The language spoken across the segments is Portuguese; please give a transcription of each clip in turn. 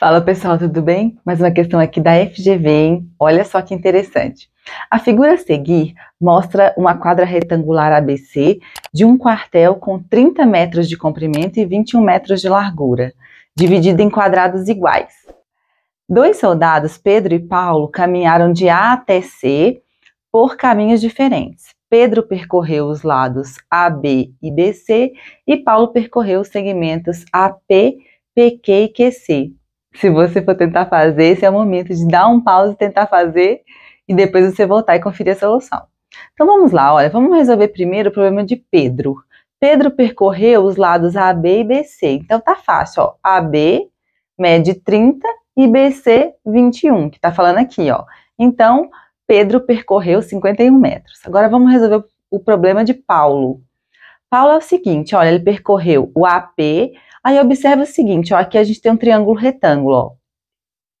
Fala pessoal, tudo bem? Mais uma questão aqui da FGV, hein? Olha só que interessante. A figura a seguir mostra uma quadra retangular ABC de um quartel com 30 metros de comprimento e 21 metros de largura, dividida em quadrados iguais. Dois soldados, Pedro e Paulo, caminharam de A até C por caminhos diferentes. Pedro percorreu os lados AB e BC e Paulo percorreu os segmentos AP, PQ e QC, se você for tentar fazer, esse é o momento de dar um pause, e tentar fazer e depois você voltar e conferir a solução. Então vamos lá, olha, vamos resolver primeiro o problema de Pedro. Pedro percorreu os lados AB e BC. Então tá fácil, ó. AB mede 30 e BC 21, que tá falando aqui, ó. Então, Pedro percorreu 51 metros. Agora vamos resolver o problema de Paulo. Paulo é o seguinte, olha, ele percorreu o AP Aí observa o seguinte, ó, aqui a gente tem um triângulo retângulo, ó.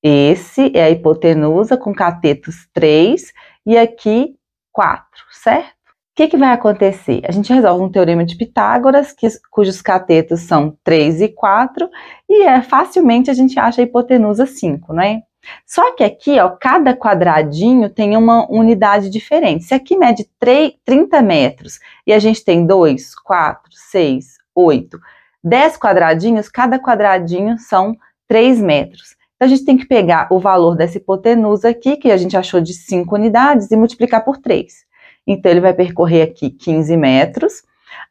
Esse é a hipotenusa com catetos 3 e aqui 4, certo? O que, que vai acontecer? A gente resolve um teorema de Pitágoras, que, cujos catetos são 3 e 4, e é, facilmente a gente acha a hipotenusa 5, não é? Só que aqui, ó, cada quadradinho tem uma unidade diferente. Se aqui mede 3, 30 metros e a gente tem 2, 4, 6, 8, 10 quadradinhos, cada quadradinho são 3 metros. Então, a gente tem que pegar o valor dessa hipotenusa aqui, que a gente achou de 5 unidades, e multiplicar por 3. Então, ele vai percorrer aqui 15 metros.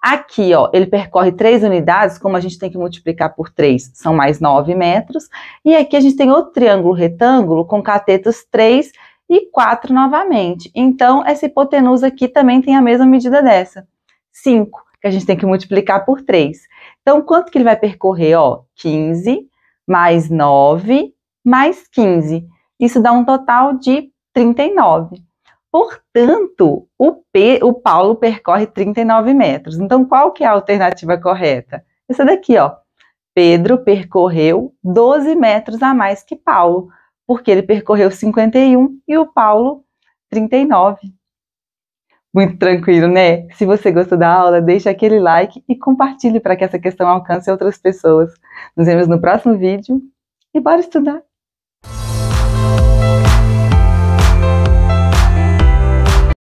Aqui, ó, ele percorre 3 unidades, como a gente tem que multiplicar por 3, são mais 9 metros. E aqui a gente tem outro triângulo retângulo com catetos 3 e 4 novamente. Então, essa hipotenusa aqui também tem a mesma medida dessa. 5, que a gente tem que multiplicar por 3. Então, quanto que ele vai percorrer? Ó, 15 mais 9 mais 15. Isso dá um total de 39. Portanto, o, P, o Paulo percorre 39 metros. Então, qual que é a alternativa correta? Essa daqui, ó. Pedro percorreu 12 metros a mais que Paulo, porque ele percorreu 51 e o Paulo 39 muito tranquilo, né? Se você gostou da aula, deixa aquele like e compartilhe para que essa questão alcance outras pessoas. Nos vemos no próximo vídeo e bora estudar!